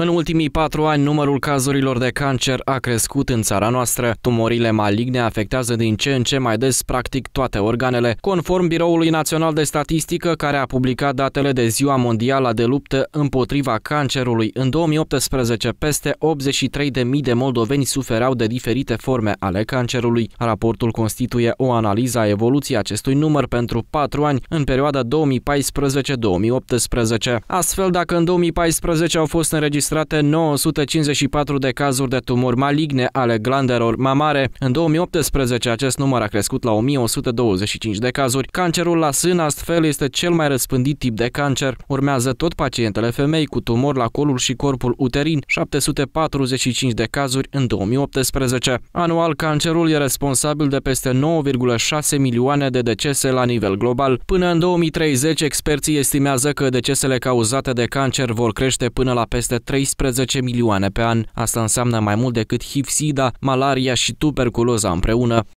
În ultimii patru ani, numărul cazurilor de cancer a crescut în țara noastră. Tumorile maligne afectează din ce în ce mai des practic toate organele, conform Biroului Național de Statistică, care a publicat datele de Ziua Mondială de Luptă împotriva cancerului. În 2018, peste 83.000 de moldoveni suferau de diferite forme ale cancerului. Raportul constituie o analiză a evoluției acestui număr pentru patru ani, în perioada 2014-2018. Astfel, dacă în 2014 au fost înregistrate înregistrate 954 de cazuri de tumori maligne ale glandelor mamare. În 2018 acest număr a crescut la 1125 de cazuri. Cancerul la sân astfel este cel mai răspândit tip de cancer. Urmează tot pacientele femei cu tumor la colul și corpul uterin, 745 de cazuri în 2018. Anual, cancerul e responsabil de peste 9,6 milioane de decese la nivel global. Până în 2030, experții estimează că decesele cauzate de cancer vor crește până la peste 3 13 milioane pe an. Asta înseamnă mai mult decât HIV-SIDA, malaria și tuberculoza împreună.